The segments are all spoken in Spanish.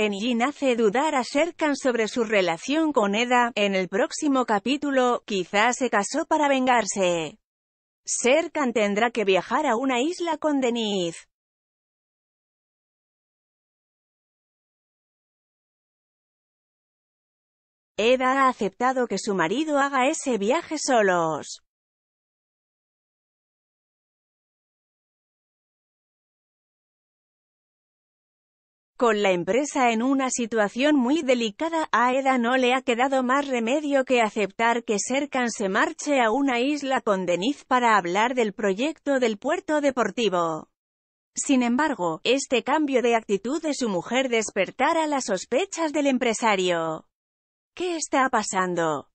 en hace dudar a Serkan sobre su relación con Eda. En el próximo capítulo, quizás se casó para vengarse. Serkan tendrá que viajar a una isla con Denise. Eda ha aceptado que su marido haga ese viaje solos. Con la empresa en una situación muy delicada, a Eda no le ha quedado más remedio que aceptar que Serkan se marche a una isla con Deniz para hablar del proyecto del puerto deportivo. Sin embargo, este cambio de actitud de su mujer despertara las sospechas del empresario. ¿Qué está pasando?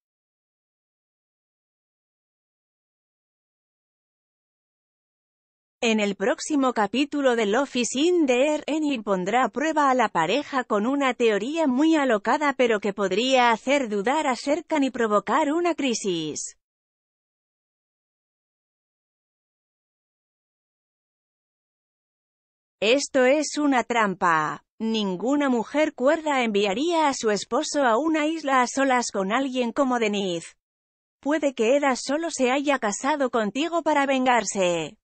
En el próximo capítulo de Office in the Air, pondrá a prueba a la pareja con una teoría muy alocada pero que podría hacer dudar acerca ni y provocar una crisis. Esto es una trampa. Ninguna mujer cuerda enviaría a su esposo a una isla a solas con alguien como Denise. Puede que Eda solo se haya casado contigo para vengarse.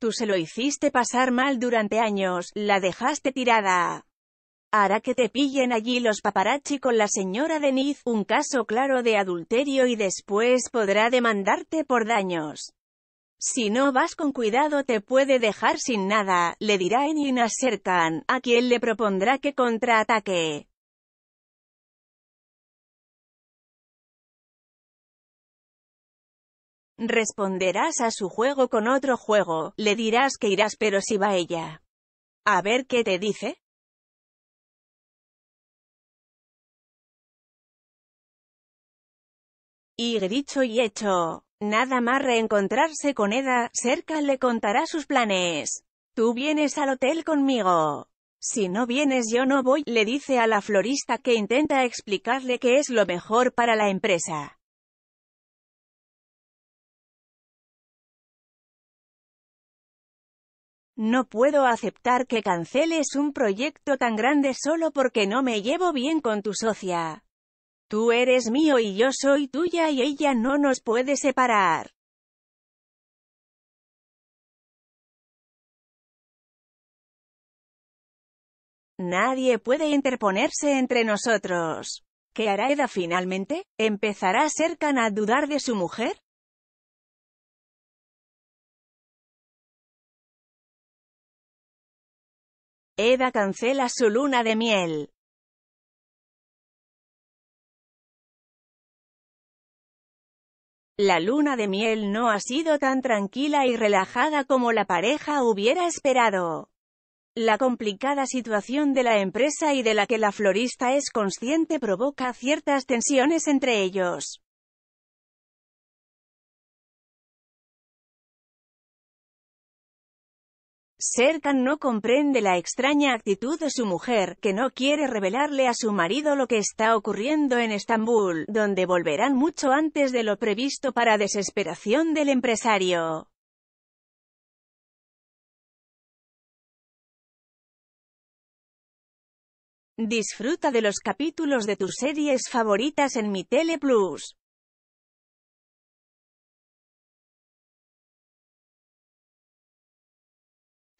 Tú se lo hiciste pasar mal durante años, la dejaste tirada. Hará que te pillen allí los paparazzi con la señora Denise, un caso claro de adulterio y después podrá demandarte por daños. Si no vas con cuidado te puede dejar sin nada, le dirá Enina Serkan, a quien le propondrá que contraataque. Responderás a su juego con otro juego, le dirás que irás pero si va ella. A ver qué te dice. Y dicho y hecho, nada más reencontrarse con Eda, cerca le contará sus planes. Tú vienes al hotel conmigo. Si no vienes yo no voy, le dice a la florista que intenta explicarle que es lo mejor para la empresa. No puedo aceptar que canceles un proyecto tan grande solo porque no me llevo bien con tu socia. Tú eres mío y yo soy tuya y ella no nos puede separar. Nadie puede interponerse entre nosotros. ¿Qué hará Eda finalmente? ¿Empezará Serkan a dudar de su mujer? Eda cancela su luna de miel. La luna de miel no ha sido tan tranquila y relajada como la pareja hubiera esperado. La complicada situación de la empresa y de la que la florista es consciente provoca ciertas tensiones entre ellos. Serkan no comprende la extraña actitud de su mujer, que no quiere revelarle a su marido lo que está ocurriendo en Estambul, donde volverán mucho antes de lo previsto para desesperación del empresario. Disfruta de los capítulos de tus series favoritas en Mi Tele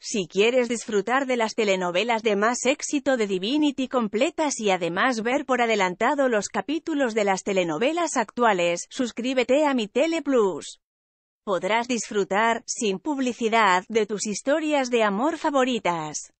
Si quieres disfrutar de las telenovelas de más éxito de Divinity completas y además ver por adelantado los capítulos de las telenovelas actuales, suscríbete a mi teleplus. Podrás disfrutar, sin publicidad, de tus historias de amor favoritas.